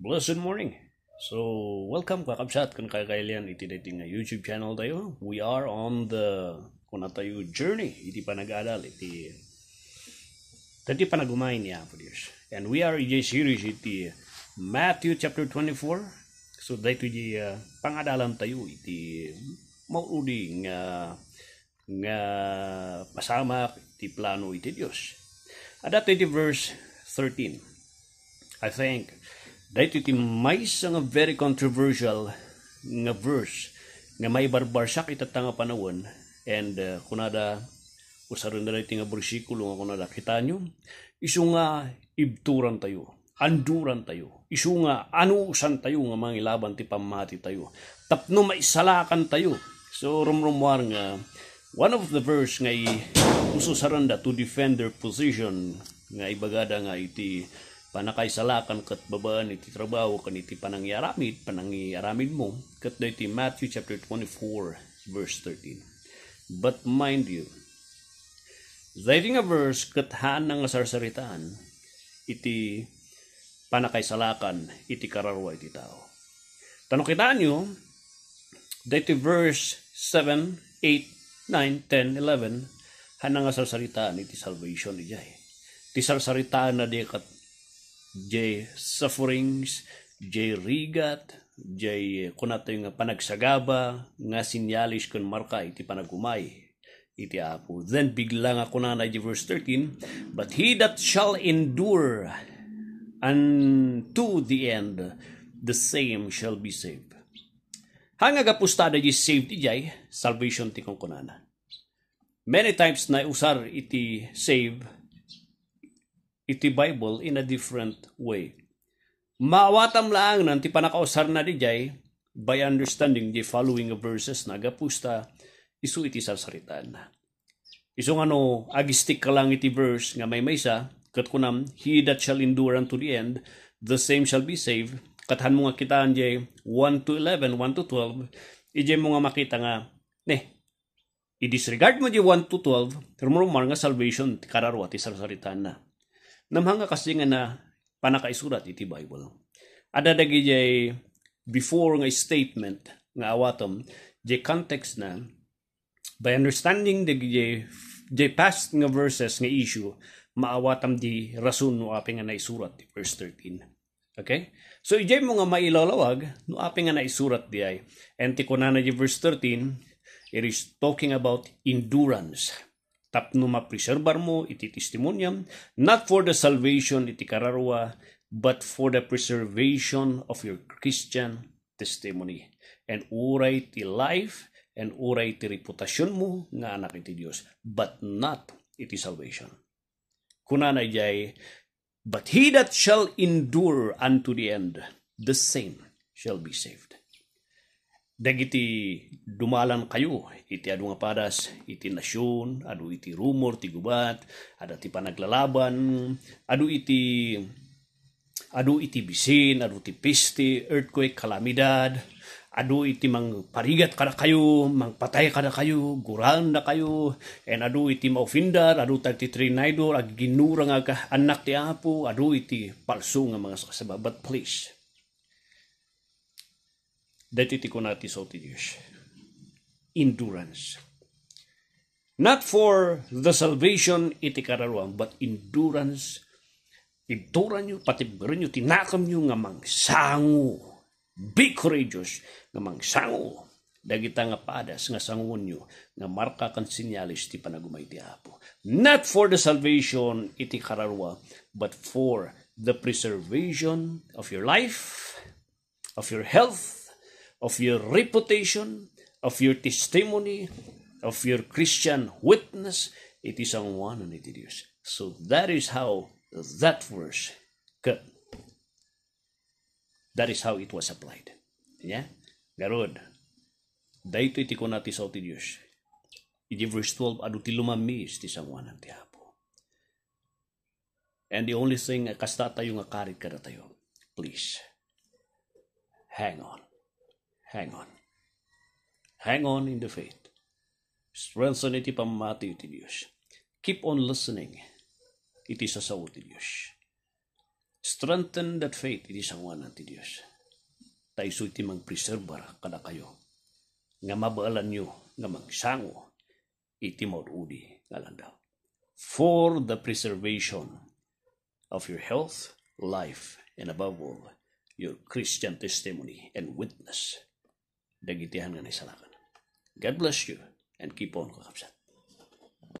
Blessed morning! So, welcome kakabsat kung kakailan iti dating nga YouTube channel tayo. We are on the kuna tayo journey. Iti panagadal iti dati panagumain niya po Diyos. And we are iti series iti Matthew chapter 24. So, dito iti uh, ah, pangadalan tayo iti maudi nga nga pasama iti plano iti Diyos. At iti verse 13. I think Dahito iti may nga very controversial nga verse nga may barbarsak itatanga panawon and uh, kunada usarin na nga bersikulo nga kunada kita nyo iso nga ibturan tayo anduran tayo iso nga anuusan tayo nga mga ilaban ti pamati tayo tapno maisalakan tayo so rumrumwar nga one of the verse nga ususaranda to defend their position nga ibagada nga iti panakaisalakan kat babaan iti trabaho kan iti panangyaramid, panangyaramid mo, kat da iti Matthew chapter 24, verse 13. But mind you, dating nga verse kat haan ng asarsaritaan, iti panakaisalakan, iti kararwa iti tao. Tanong kita nyo, dating verse 7, 8, 9, 10, 11, hanang asarsaritaan iti salvation iti jay. Ti sarsaritaan na di kat jay Sufferings, jay Rigat, jay Kunato yung panagsagaba, nga sinyalis kun marka iti panagumay, iti apo. Then bigla nga kuna na verse 13, But he that shall endure unto the end, the same shall be saved. Hanga gapustada di saved ijay, salvation ti kong kunana. Many times na usar iti save, iti Bible in a different way. Maawatam laang nan ti panakausar na di jay by understanding the following verses na gapusta isu iti sasaritan. Isu nga no, agistik ka lang iti verse nga may maysa, kat kunam, he that shall endure unto the end, the same shall be saved. Kathan mo nga kitaan jay 1 to 11, 1 to 12, ijay mo nga makita nga, ne, i-disregard mo di 1 to 12, pero mo nga salvation, kararwa, ti sasaritan na Namhanga kasi nga na panakaisurat iti Bible. Adadagi jay before nga statement nga awatom, jay context na by understanding the jay, jay past nga verses nga issue, maawatam di rason no api nga naisurat di verse 13. Okay? So ijay mo nga mailalawag no api nga naisurat di ay. And ti kunana di verse 13, it is talking about endurance tap tapnuma preservar mo, iti testimonyam not for the salvation iti kararwa, but for the preservation of your Christian testimony. And uray ti life, and uray ti reputasyon mo nga anak iti Dios, but not iti salvation. Kunana jay, but he that shall endure unto the end, the same shall be saved dagiti dumalan kayo iti adu nga padas iti nasyon adu iti rumor ti gubat ada ti panaglalaban adu iti adu iti bisin adu ti peste earthquake kalamidad adu iti mang parigat kada kayo mang patay kada kayo guran na kayo and adu iti maufindar adu ti trinidor ag ginura nga anak ti apo adu iti palso nga mga sababat please Deuterokonati Sotidus. Endurance. Not for the salvation iti kararuan, but endurance. Ibturan nyo, patibirin nyo, tinakam nyo nga mangsango. Be courageous nga mangsango. Dagita nga padas nga sangon nyo nga marka kan sinyalis ti panagumay ti Apo. Not for the salvation iti kararwa, but for the preservation of your life, of your health, of your reputation, of your testimony, of your Christian witness. It is ang one and it is. So that is how that verse got. That is how it was applied. Yeah? Garod. Dahito iti ko nati sa ti Diyos. Iti verse 12, adu ti lumamis ti sangwanan ti hapo. And the only thing, kasta tayo nga karit ka na tayo. Please, hang on hang on. Hang on in the faith. Strengthen iti pamati iti Diyos. Keep on listening. Iti sasaw iti Diyos. Strengthen that faith iti sangwanan iti Diyos. Taiso iti magpreserbar kada kayo. Nga mabaalan nyo, nga magsango, iti maududi ngalandaw. For the preservation of your health, life, and above all, your Christian testimony and witness dagitihan nga naisalakan. God bless you and keep on kakapsat.